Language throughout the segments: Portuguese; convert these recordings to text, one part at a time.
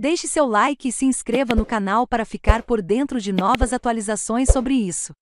Deixe seu like e se inscreva no canal para ficar por dentro de novas atualizações sobre isso.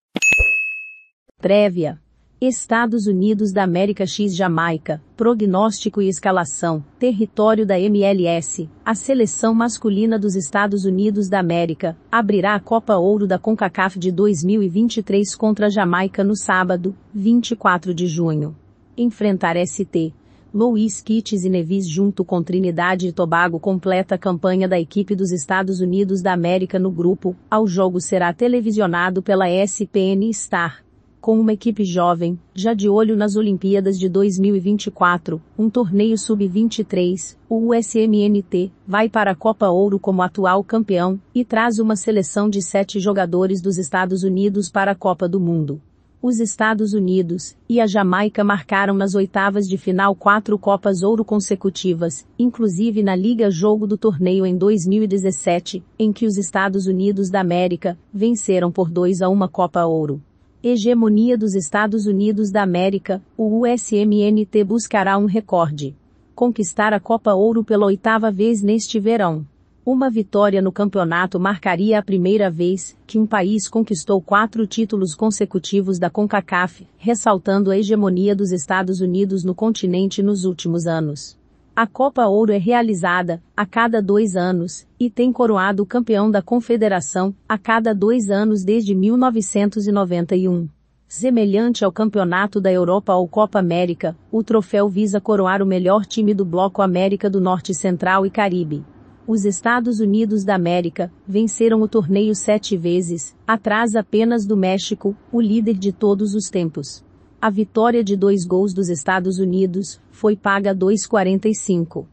Prévia. Estados Unidos da América X Jamaica, prognóstico e escalação, território da MLS, a seleção masculina dos Estados Unidos da América, abrirá a Copa Ouro da CONCACAF de 2023 contra a Jamaica no sábado, 24 de junho. Enfrentar ST, Louis Kitts e Nevis junto com Trinidade e Tobago completa a campanha da equipe dos Estados Unidos da América no grupo, ao jogo será televisionado pela ESPN Star. Com uma equipe jovem, já de olho nas Olimpíadas de 2024, um torneio sub-23, o USMNT, vai para a Copa Ouro como atual campeão, e traz uma seleção de sete jogadores dos Estados Unidos para a Copa do Mundo os Estados Unidos e a Jamaica marcaram nas oitavas de final quatro Copas Ouro consecutivas, inclusive na Liga Jogo do Torneio em 2017, em que os Estados Unidos da América venceram por 2 a 1 Copa Ouro. Hegemonia dos Estados Unidos da América, o USMNT buscará um recorde. Conquistar a Copa Ouro pela oitava vez neste verão. Uma vitória no campeonato marcaria a primeira vez que um país conquistou quatro títulos consecutivos da CONCACAF, ressaltando a hegemonia dos Estados Unidos no continente nos últimos anos. A Copa Ouro é realizada a cada dois anos e tem coroado o campeão da Confederação a cada dois anos desde 1991. Semelhante ao Campeonato da Europa ou Copa América, o troféu visa coroar o melhor time do Bloco América do Norte Central e Caribe. Os Estados Unidos da América venceram o torneio sete vezes, atrás apenas do México, o líder de todos os tempos. A vitória de dois gols dos Estados Unidos foi paga 2,45.